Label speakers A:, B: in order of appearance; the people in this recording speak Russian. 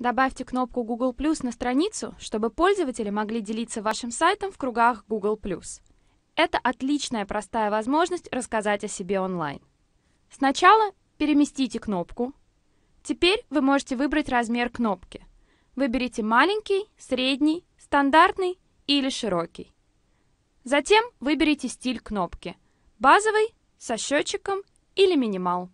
A: Добавьте кнопку Google Plus на страницу, чтобы пользователи могли делиться вашим сайтом в кругах Google Plus. Это отличная простая возможность рассказать о себе онлайн. Сначала переместите кнопку. Теперь вы можете выбрать размер кнопки. Выберите маленький, средний, стандартный или широкий. Затем выберите стиль кнопки – базовый, со счетчиком или минимал.